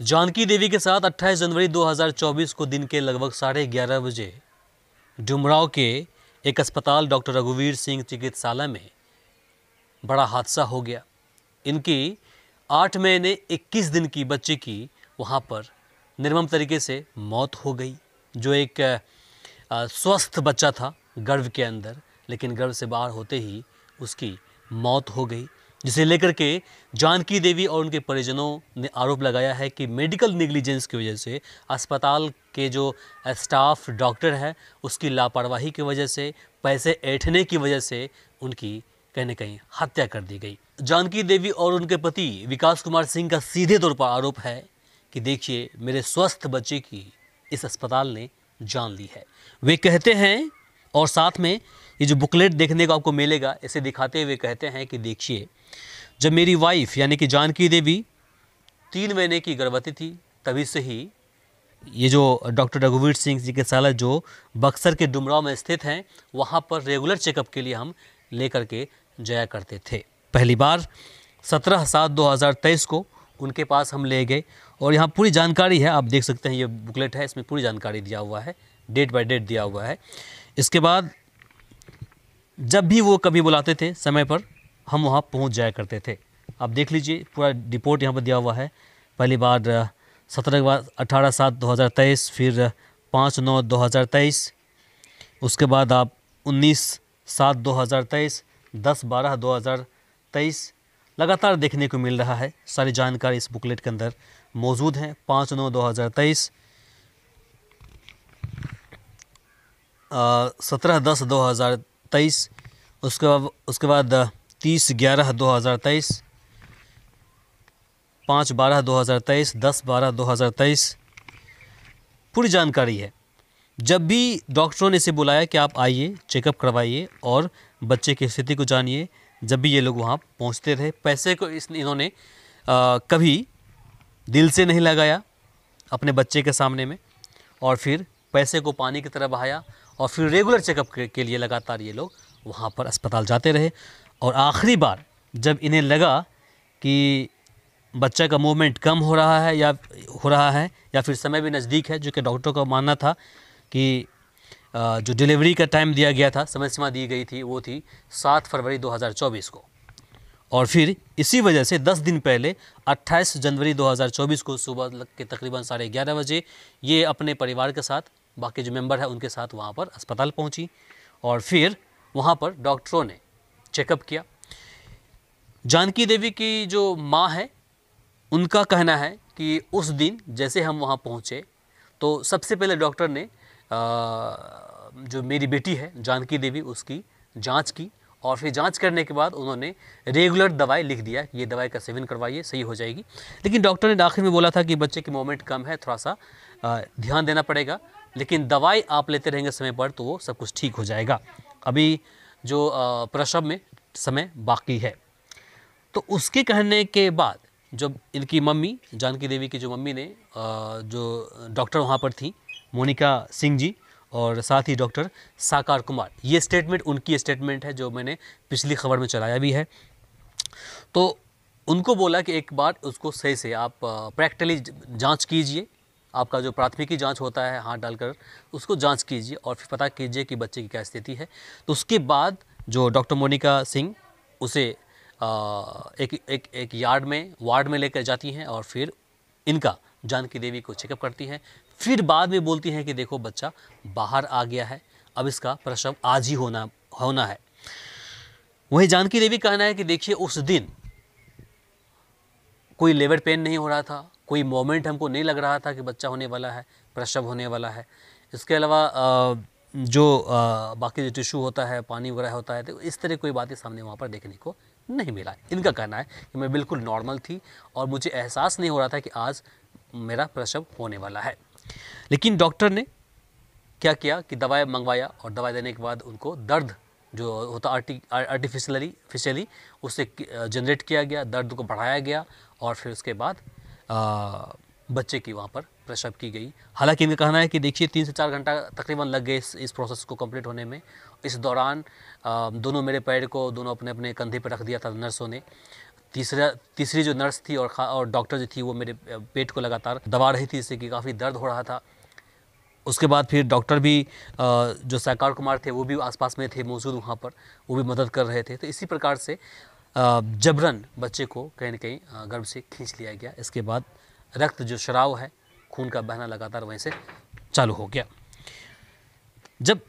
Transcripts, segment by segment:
जानकी देवी के साथ 28 जनवरी 2024 को दिन के लगभग साढ़े ग्यारह बजे डुमराव के एक अस्पताल डॉक्टर रघुवीर सिंह चिकित्सालय में बड़ा हादसा हो गया इनकी आठ महीने 21 दिन की बच्ची की वहाँ पर निर्मम तरीके से मौत हो गई जो एक स्वस्थ बच्चा था गर्भ के अंदर लेकिन गर्भ से बाहर होते ही उसकी मौत हो गई जिसे लेकर के जानकी देवी और उनके परिजनों ने आरोप लगाया है कि मेडिकल निग्लिजेंस की वजह से अस्पताल के जो स्टाफ डॉक्टर हैं उसकी लापरवाही की वजह से पैसे ऐठने की वजह से उनकी कहीं ना कहीं हत्या कर दी गई जानकी देवी और उनके पति विकास कुमार सिंह का सीधे तौर पर आरोप है कि देखिए मेरे स्वस्थ बच्चे की इस अस्पताल ने जान ली है वे कहते हैं और साथ में ये जो बुकलेट देखने को आपको मिलेगा इसे दिखाते हुए कहते हैं कि देखिए जब मेरी वाइफ यानी कि जानकी देवी तीन महीने की गर्भवती थी तभी से ही ये जो डॉक्टर रघुवीर सिंह चिकित्सालय जो बक्सर के डुमराव में स्थित हैं वहाँ पर रेगुलर चेकअप के लिए हम लेकर के जाया करते थे पहली बार सत्रह सात 2023 को उनके पास हम ले गए और यहाँ पूरी जानकारी है आप देख सकते हैं ये बुकलेट है इसमें पूरी जानकारी दिया हुआ है डेट बाय डेट दिया हुआ है इसके बाद जब भी वो कभी बुलाते थे समय पर हम वहाँ पहुँच जाया करते थे आप देख लीजिए पूरा रिपोर्ट यहाँ पर दिया हुआ है पहली बार सत्रह के बाद अठारह सात दो हज़ार तेईस फिर पाँच नौ दो हज़ार तेईस उसके बाद आप उन्नीस सात दो हज़ार तेईस दस बारह दो हज़ार तेईस लगातार देखने को मिल रहा है सारी जानकारी इस बुकलेट के अंदर मौजूद हैं पाँच नौ दो हज़ार तेईस सत्रह दस दो हज़ार तेईस उसके बाद उसके बाद तीस ग्यारह दो हज़ार तेईस पाँच बारह दो हज़ार तेईस दस बारह दो हज़ार तेईस पूरी जानकारी है जब भी डॉक्टरों ने इसे बुलाया कि आप आइए चेकअप करवाइए और बच्चे की स्थिति को जानिए जब भी ये लोग वहाँ पहुँचते रहे पैसे को इस इन्होंने आ, कभी दिल से नहीं लगाया अपने बच्चे के सामने में और फिर पैसे को पानी की तरह बहाया और फिर रेगुलर चेकअप के, के लिए लगातार ये लोग वहाँ पर अस्पताल जाते रहे और आखिरी बार जब इन्हें लगा कि बच्चा का मूवमेंट कम हो रहा है या हो रहा है या फिर समय भी नज़दीक है जो कि डॉक्टर का मानना था कि जो डिलीवरी का टाइम दिया गया था समय सीमा दी गई थी वो थी सात फरवरी 2024 को और फिर इसी वजह से 10 दिन पहले 28 जनवरी 2024 को सुबह के तकरीबन साढ़े ग्यारह बजे ये अपने परिवार के साथ बाकी जो मेंबर है उनके साथ वहाँ पर अस्पताल पहुँची और फिर वहाँ पर डॉक्टरों ने चेकअप किया जानकी देवी की जो माँ है उनका कहना है कि उस दिन जैसे हम वहाँ पहुँचे तो सबसे पहले डॉक्टर ने आ, जो मेरी बेटी है जानकी देवी उसकी जांच की और फिर जांच करने के बाद उन्होंने रेगुलर दवाई लिख दिया कि ये दवाई का सेवन करवाइए सही हो जाएगी लेकिन डॉक्टर ने आखिर में बोला था कि बच्चे की मोमेंट कम है थोड़ा सा आ, ध्यान देना पड़ेगा लेकिन दवाई आप लेते रहेंगे समय पर तो वो सब कुछ ठीक हो जाएगा अभी जो प्रसव में समय बाकी है तो उसके कहने के बाद जब इनकी मम्मी जानकी देवी की जो मम्मी ने जो डॉक्टर वहाँ पर थी मोनिका सिंह जी और साथ ही डॉक्टर साकार कुमार ये स्टेटमेंट उनकी स्टेटमेंट है जो मैंने पिछली खबर में चलाया भी है तो उनको बोला कि एक बार उसको सही से आप प्रैक्टिकली जांच कीजिए आपका जो प्राथमिकी जांच होता है हाथ डालकर उसको जांच कीजिए और फिर पता कीजिए कि बच्चे की क्या स्थिति है तो उसके बाद जो डॉक्टर मोनिका सिंह उसे आ, एक एक एक यार्ड में वार्ड में लेकर जाती हैं और फिर इनका जानकी देवी को चेकअप करती हैं फिर बाद में बोलती हैं कि देखो बच्चा बाहर आ गया है अब इसका प्रसव आज ही होना होना है वहीं जानकी देवी कहना है कि देखिए उस दिन कोई लेबर पेन नहीं हो रहा था कोई मोमेंट हमको नहीं लग रहा था कि बच्चा होने वाला है प्रसव होने वाला है इसके अलावा जो बाकी जो टिश्यू होता है पानी वगैरह होता है तो इस तरह कोई बातें सामने वहाँ पर देखने को नहीं मिला इनका कहना है कि मैं बिल्कुल नॉर्मल थी और मुझे एहसास नहीं हो रहा था कि आज मेरा प्रसव होने वाला है लेकिन डॉक्टर ने क्या किया कि दवाई मंगवाया और दवाई देने के बाद उनको दर्द जो होता आर्टि आर्टिफिशली फिशली उसे जनरेट किया गया दर्द को बढ़ाया गया और फिर उसके बाद बच्चे की वहाँ पर प्रसव की गई हालांकि इनका कहना है कि देखिए तीन से चार घंटा तकरीबन लग गए इस इस प्रोसेस को कंप्लीट होने में इस दौरान दोनों मेरे पैर को दोनों अपने अपने कंधे पर रख दिया था नर्सों ने तीसरा तीसरी जो नर्स थी और और डॉक्टर जो थी वो मेरे पेट को लगातार दबा रही थी इससे कि काफ़ी दर्द हो रहा था उसके बाद फिर डॉक्टर भी जो साकार कुमार थे वो भी आसपास में थे मौजूद वहाँ पर वो भी मदद कर रहे थे तो इसी प्रकार से जबरन बच्चे को कहीं ना कहीं गर्भ से खींच लिया गया इसके बाद रक्त जो शराव है खून का बहना लगातार वहीं से चालू हो गया जब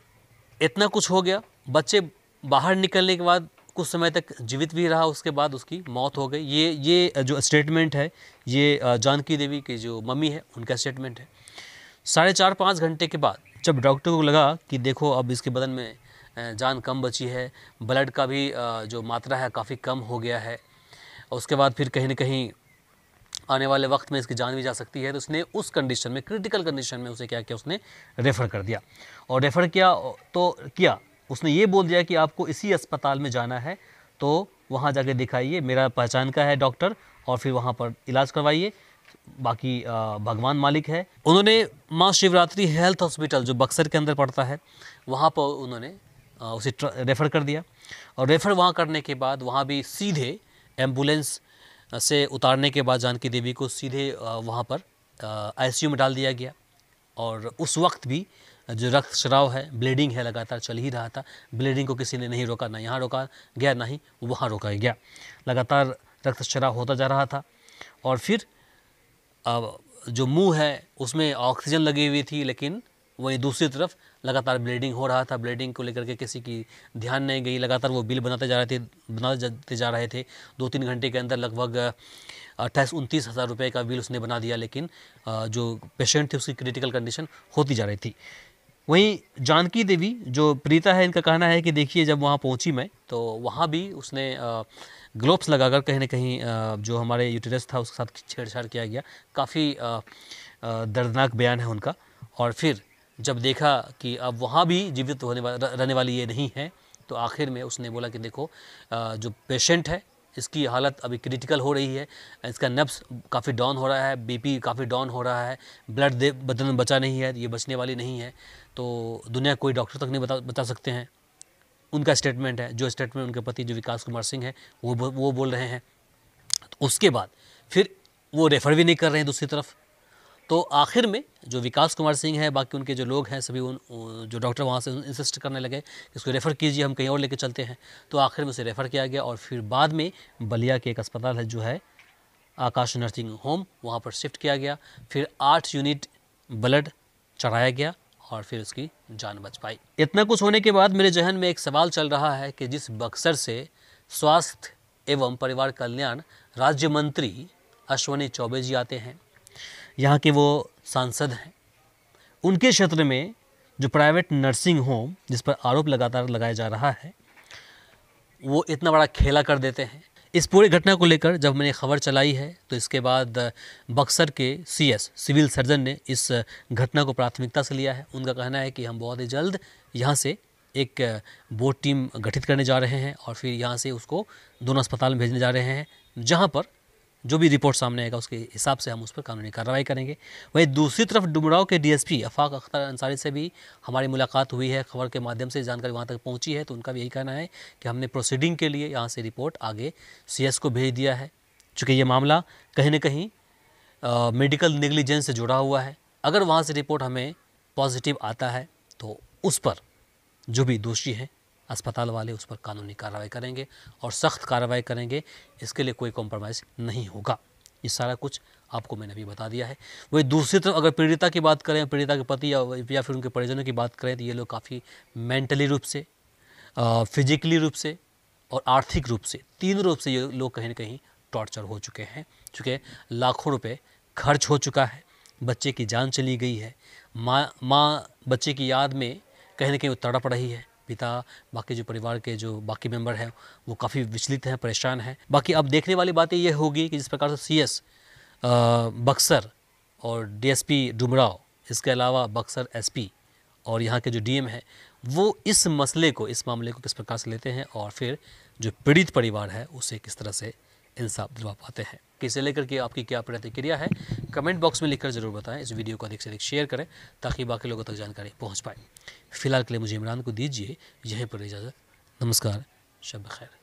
इतना कुछ हो गया बच्चे बाहर निकलने के बाद कुछ समय तक जीवित भी रहा उसके बाद उसकी मौत हो गई ये ये जो स्टेटमेंट है ये जानकी देवी की जो मम्मी है उनका स्टेटमेंट है साढ़े चार पाँच घंटे के बाद जब डॉक्टर को लगा कि देखो अब इसके बदन में जान कम बची है ब्लड का भी जो मात्रा है काफ़ी कम हो गया है उसके बाद फिर कहीं ना कहीं आने वाले वक्त में इसकी जान भी जा सकती है तो उसने उस कंडीशन में क्रिटिकल कंडीशन में उसे क्या किया उसने रेफ़र कर दिया और रेफ़र किया तो किया उसने ये बोल दिया कि आपको इसी अस्पताल में जाना है तो वहाँ जाके दिखाइए मेरा पहचान का है डॉक्टर और फिर वहाँ पर इलाज करवाइए बाकी भगवान मालिक है उन्होंने माँ शिवरात्रि हेल्थ हॉस्पिटल जो बक्सर के अंदर पड़ता है वहाँ पर उन्होंने उसे रेफ़र कर दिया और रेफ़र वहाँ करने के बाद वहाँ भी सीधे एम्बुलेंस से उतारने के बाद जानकी देवी को सीधे वहाँ पर आईसीयू में डाल दिया गया और उस वक्त भी जो रक्त श्राव है ब्लीडिंग है लगातार चल ही रहा था ब्लीडिंग को किसी ने नहीं रोका ना यहाँ रोका गया ना ही वहाँ रोका गया लगातार रक्त श्राव होता जा रहा था और फिर जो मुंह है उसमें ऑक्सीजन लगी हुई थी लेकिन वहीं दूसरी तरफ लगातार ब्लीडिंग हो रहा था ब्लीडिंग को लेकर के किसी की ध्यान नहीं गई लगातार वो बिल बनाते जा रहे थे बनाते जा रहे थे दो तीन घंटे के अंदर लगभग अट्ठाईस उनतीस हज़ार रुपये का बिल उसने बना दिया लेकिन जो पेशेंट थे उसकी क्रिटिकल कंडीशन होती जा रही थी वहीं जानकी देवी जो प्रीता है इनका कहना है कि देखिए जब वहाँ पहुँची मैं तो वहाँ भी उसने ग्लोब्स लगाकर कहीं ना कहीं जो हमारे यूटेरस था उसके साथ छेड़छाड़ किया गया काफ़ी दर्दनाक बयान है उनका और फिर जब देखा कि अब वहाँ भी जीवित होने रहने वाली ये नहीं है तो आखिर में उसने बोला कि देखो जो पेशेंट है इसकी हालत अभी क्रिटिकल हो रही है इसका नब्स काफ़ी डाउन हो रहा है बीपी काफ़ी डाउन हो रहा है ब्लड दे बदन बचा नहीं है ये बचने वाली नहीं है तो दुनिया कोई डॉक्टर तक नहीं बता बता सकते हैं उनका स्टेटमेंट है जो स्टेटमेंट उनके पति जो विकास कुमार सिंह है वो वो बोल रहे हैं तो उसके बाद फिर वो रेफ़र भी नहीं कर रहे हैं दूसरी तरफ तो आखिर में जो विकास कुमार सिंह हैं बाकी उनके जो लोग हैं सभी उन जो डॉक्टर वहाँ से इंसिस्ट करने लगे कि उसको रेफ़र कीजिए हम कहीं और लेके चलते हैं तो आखिर में उसे रेफ़र किया गया और फिर बाद में बलिया के एक अस्पताल है जो है आकाश नर्सिंग होम वहाँ पर शिफ्ट किया गया फिर आठ यूनिट ब्लड चढ़ाया गया और फिर उसकी जान बच पाई इतना कुछ होने के बाद मेरे जहन में एक सवाल चल रहा है कि जिस बक्सर से स्वास्थ्य एवं परिवार कल्याण राज्य मंत्री अश्वनी चौबे जी आते हैं यहाँ के वो सांसद हैं उनके क्षेत्र में जो प्राइवेट नर्सिंग होम जिस पर आरोप लगातार लगाया जा रहा है वो इतना बड़ा खेला कर देते हैं इस पूरी घटना को लेकर जब मैंने खबर चलाई है तो इसके बाद बक्सर के सीएस सिविल सर्जन ने इस घटना को प्राथमिकता से लिया है उनका कहना है कि हम बहुत ही जल्द यहाँ से एक बोट टीम गठित करने जा रहे हैं और फिर यहाँ से उसको दोनों अस्पताल में भेजने जा रहे हैं जहाँ पर जो भी रिपोर्ट सामने आएगा उसके हिसाब से हम उस पर कानूनी कार्रवाई करेंगे वहीं दूसरी तरफ डुमराव के डीएसपी अफाक अख्तर अंसारी से भी हमारी मुलाकात हुई है खबर के माध्यम से जानकारी वहाँ तक पहुँची है तो उनका भी यही कहना है कि हमने प्रोसीडिंग के लिए यहाँ से रिपोर्ट आगे सी को भेज दिया है चूँकि ये मामला कहीं ना कहीं मेडिकल निगलिजेंस से जुड़ा हुआ है अगर वहाँ से रिपोर्ट हमें पॉजिटिव आता है तो उस पर जो भी दोषी हैं अस्पताल वाले उस पर कानूनी कार्रवाई करेंगे और सख्त कार्रवाई करेंगे इसके लिए कोई कॉम्प्रोमाइज़ नहीं होगा ये सारा कुछ आपको मैंने अभी बता दिया है वही दूसरी तरफ अगर पीड़िता की बात करें पीड़िता के पति या, या फिर उनके परिजनों की बात करें तो ये लोग काफ़ी मेंटली रूप से फिजिकली रूप से और आर्थिक रूप से तीन रूप से ये लोग कहीं ना कहीं टॉर्चर हो चुके हैं चूँकि लाखों रुपये खर्च हो चुका है बच्चे की जान चली गई है माँ माँ बच्चे की याद में कहीं ना कहीं वो तड़प रही है पिता बाकी जो परिवार के जो बाकी मेंबर हैं वो काफ़ी विचलित हैं परेशान हैं बाकी अब देखने वाली बात ये होगी कि जिस प्रकार से सी एस बक्सर और डीएसपी डुमराव इसके अलावा बक्सर एसपी और यहाँ के जो डीएम हैं वो इस मसले को इस मामले को किस प्रकार से लेते हैं और फिर जो पीड़ित परिवार है उसे किस तरह से इंसाफ दिलवा पाते हैं तो इसे लेकर के आपकी क्या प्रतिक्रिया है कमेंट बॉक्स में लिखकर ज़रूर बताएं इस वीडियो को अधिक से अधिक शेयर करें ताकि बाकी लोगों तक जानकारी पहुँच पाए फिलहाल के लिए मुझे इमरान को दीजिए यहीं पर इजाज़त नमस्कार शब खैर